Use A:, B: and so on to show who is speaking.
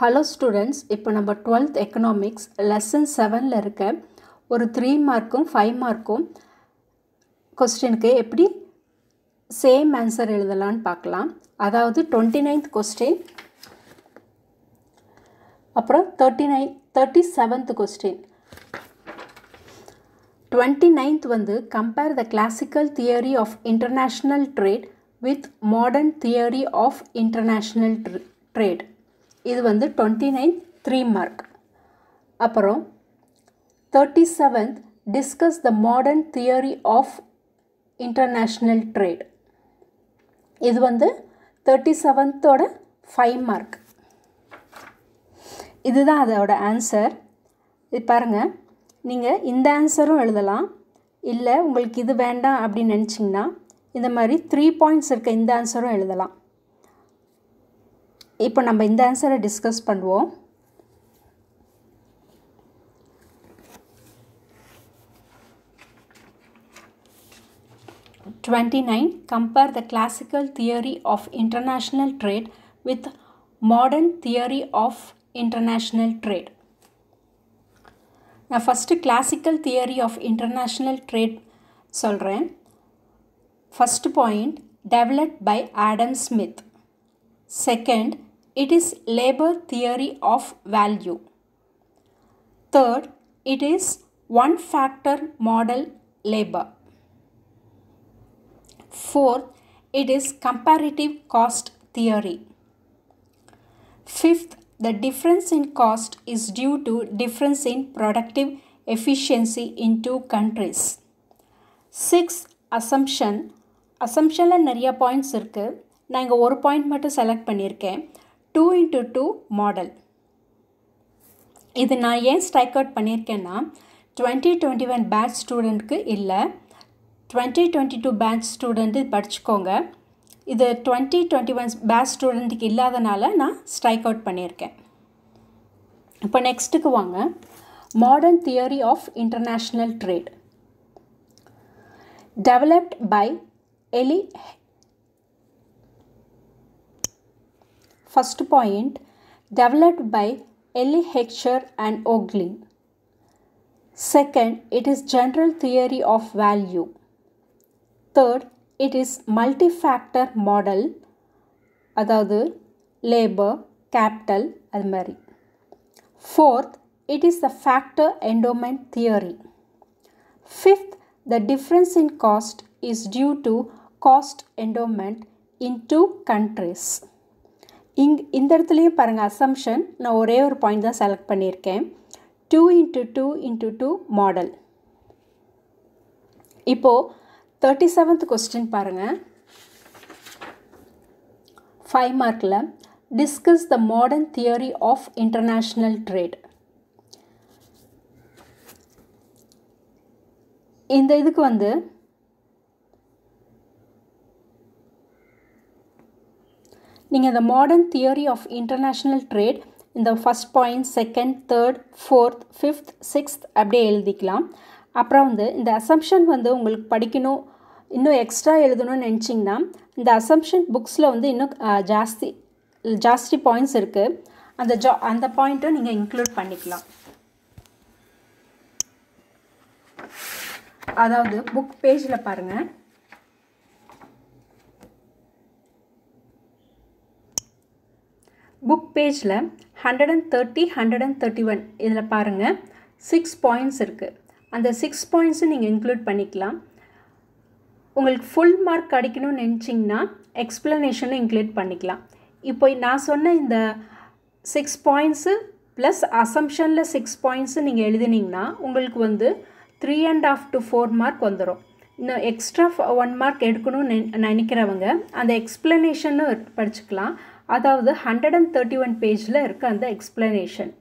A: Hello students இப்போ நம்ம twelfth economics lesson செவனில் இருக்க ஒரு த்ரீ மார்க்கும் ஃபைவ் மார்க்கும் கொஸ்டினுக்கு எப்படி சேம் ஆன்சர் எழுதலான்னு பார்க்கலாம் அதாவது டுவெண்ட்டி நைன்த் கொஸ்டின் அப்புறம் thirty nine thirty seventh question twenty ninth வந்து compare the classical theory of international trade with modern theory of international trade இது வந்து டுவெண்ட்டி நைன்த் த்ரீ மார்க் அப்புறம் thirty seventh discuss the modern theory of international trade இது வந்து thirty செவன்த்தோட five mark இதுதான் அதோட answer இது பாருங்கள் நீங்கள் இந்த ஆன்சரும் எழுதலாம் இல்லை உங்களுக்கு இது வேண்டாம் அப்படின்னு நினச்சிங்கன்னா இந்த மாதிரி த்ரீ பாயிண்ட்ஸ் இருக்க இந்த ஆன்சரும் எழுதலாம் இப்போ நம்ம இந்த ஆன்சரை டிஸ்கஸ் பண்ணுவோம் Twenty nine. Compare the classical theory of international trade with modern theory of international trade. நான் first classical theory of international trade சொல்கிறேன் first point develop by Adam Smith second it is labor theory of value. Third, it is one factor model labor. Fourth, it is comparative cost theory. Fifth, the difference in cost is due to difference in productive efficiency in two countries. Sixth, assumption. assumption நிறைய points point circle, இங்கே ஒரு point மட்டும் select panirke. Two into two model இது நான் ஏன் strike out பண்ணியிருக்கேன்னா twenty twenty one batch ஸ்டூடெண்ட்க்கு இல்லை twenty twenty two batch student படிச்சுக்கோங்க இது டுவெண்ட்டி டுவெண்ட்டி ஒன் பேட்ச் ஸ்டூடெண்ட்டுக்கு இல்லாதனால நான் ஸ்ட்ரைக் அவுட் பண்ணியிருக்கேன் இப்போ நெக்ஸ்ட்டுக்கு வாங்க modern theory of international trade developed by Eli First point developed by Ellie Heckscher and Oglin. Second, it is general theory of value. Third, it is multi-factor model other labor, capital, and Fourth, it is the factor endowment theory. Fifth, the difference in cost is due to cost endowment in two countries. இங் இந்த இடத்துலையும் பாருங்கள் assumption நான் ஒரே ஒரு point தான் select பண்ணியிருக்கேன் two into two into two model இப்போது தேர்ட்டி செவன்த் கொஸ்டின் பாருங்கள் ஃபைவ் மார்க்கில் discuss the modern theory of international trade இந்த இதுக்கு வந்து நீங்கள் இந்த modern theory of international trade இந்த first point second third fourth fifth sixth அப்படியே எழுதிக்கலாம் அப்புறம் வந்து இந்த அசம்ஷன் வந்து உங்களுக்கு படிக்கணும் இன்னும் எக்ஸ்ட்ரா எழுதணும்னு நினச்சிங்கன்னா இந்த அசம்ஷன் புக்ஸில் வந்து இன்னும் ஜாஸ்தி ஜாஸ்தி பாயிண்ட்ஸ் இருக்குது அந்த ஜா அந்த பாயிண்ட்டும் நீங்கள் இன்க்ளூட் பண்ணிக்கலாம் அதாவது புக் பேஜில் பாருங்கள் புக் பேஜில் hundred and thirty hundred and thirty one இதில் பாருங்கள் சிக்ஸ் பாயிண்ட்ஸ் இருக்குது அந்த சிக்ஸ் பாயிண்ட்ஸும் நீங்கள் இன்க்ளூட் பண்ணிக்கலாம் உங்களுக்கு ஃபுல் மார்க் கிடைக்கணும்னு நினச்சிங்கன்னா எக்ஸ்ப்ளனேஷனும் இன்க்ளூட் பண்ணிக்கலாம் இப்போ நான் சொன்ன இந்த சிக்ஸ் பாயிண்ட்ஸு ப்ளஸ் அசம்ஷனில் சிக்ஸ் பாயிண்ட்ஸு நீங்கள் எழுதுனீங்கன்னா உங்களுக்கு வந்து three and half to four mark வந்துடும் இன்னும் எக்ஸ்ட்ரா ஒன் மார்க் எடுக்கணும்னு நினைக்கிறவங்க அந்த எக்ஸ்ப்ளனேஷனும் படிச்சுக்கலாம் அதாவது ஹண்ட்ரட் அண்ட் தேர்ட்டி ஒன் பேஜில் இருக்க அந்த எக்ஸ்பிளனேஷன்